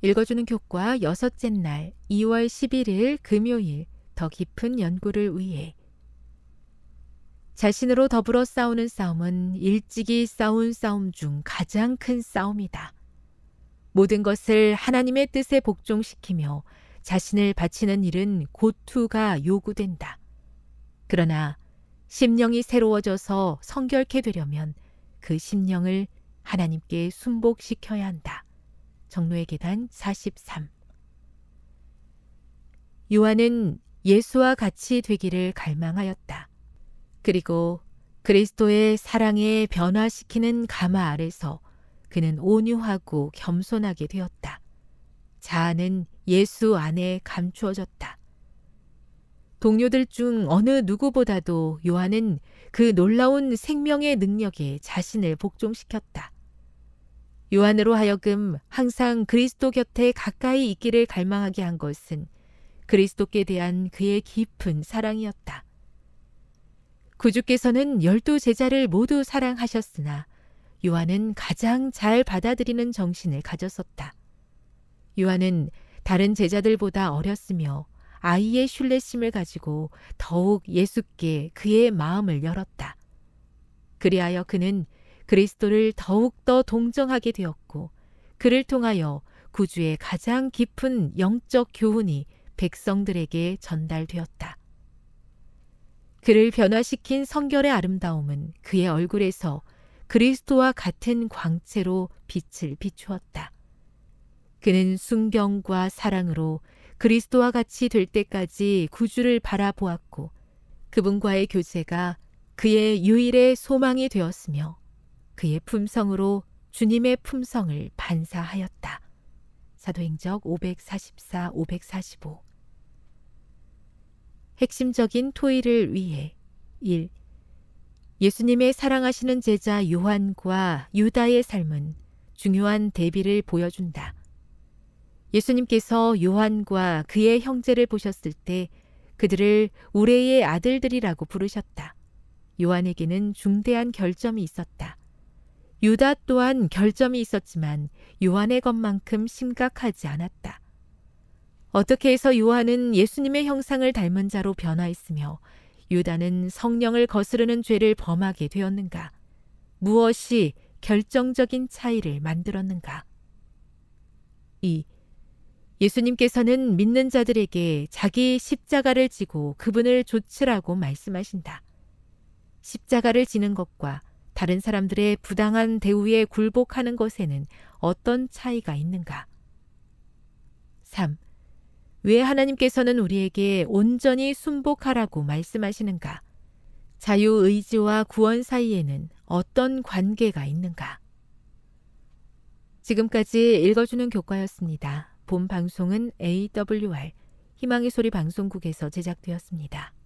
읽어주는 교과 여섯째 날 2월 11일 금요일 더 깊은 연구를 위해 자신으로 더불어 싸우는 싸움은 일찍이 싸운 싸움 중 가장 큰 싸움이다. 모든 것을 하나님의 뜻에 복종시키며 자신을 바치는 일은 고투가 요구된다. 그러나 심령이 새로워져서 성결케 되려면 그 심령을 하나님께 순복시켜야 한다. 정로의 계단 43 요한은 예수와 같이 되기를 갈망하였다. 그리고 그리스도의 사랑에 변화시키는 가마 아래서 그는 온유하고 겸손하게 되었다. 자아는 예수 안에 감추어졌다. 동료들 중 어느 누구보다도 요한은 그 놀라운 생명의 능력에 자신을 복종시켰다. 요한으로 하여금 항상 그리스도 곁에 가까이 있기를 갈망하게 한 것은 그리스도께 대한 그의 깊은 사랑이었다. 구주께서는 열두 제자를 모두 사랑하셨으나 요한은 가장 잘 받아들이는 정신을 가졌었다. 요한은 다른 제자들보다 어렸으며 아이의 신뢰심을 가지고 더욱 예수께 그의 마음을 열었다. 그리하여 그는 그리스도를 더욱더 동정하게 되었고 그를 통하여 구주의 가장 깊은 영적 교훈이 백성들에게 전달되었다. 그를 변화시킨 성결의 아름다움은 그의 얼굴에서 그리스도와 같은 광채로 빛을 비추었다. 그는 순경과 사랑으로 그리스도와 같이 될 때까지 구주를 바라보았고 그분과의 교제가 그의 유일의 소망이 되었으며 그의 품성으로 주님의 품성을 반사하였다. 사도행적 544, 545 핵심적인 토의를 위해 1. 예수님의 사랑하시는 제자 요한과 유다의 삶은 중요한 대비를 보여준다. 예수님께서 요한과 그의 형제를 보셨을 때 그들을 우레의 아들들이라고 부르셨다. 요한에게는 중대한 결점이 있었다. 유다 또한 결점이 있었지만 요한의 것만큼 심각하지 않았다. 어떻게 해서 요한은 예수님의 형상을 닮은 자로 변화했으며 유다는 성령을 거스르는 죄를 범하게 되었는가? 무엇이 결정적인 차이를 만들었는가? 2. 예수님께서는 믿는 자들에게 자기 십자가를 지고 그분을 조치라고 말씀하신다. 십자가를 지는 것과 다른 사람들의 부당한 대우에 굴복하는 것에는 어떤 차이가 있는가? 3. 왜 하나님께서는 우리에게 온전히 순복하라고 말씀하시는가? 자유의지와 구원 사이에는 어떤 관계가 있는가? 지금까지 읽어주는 교과였습니다. 본 방송은 AWR 희망의 소리 방송국에서 제작되었습니다.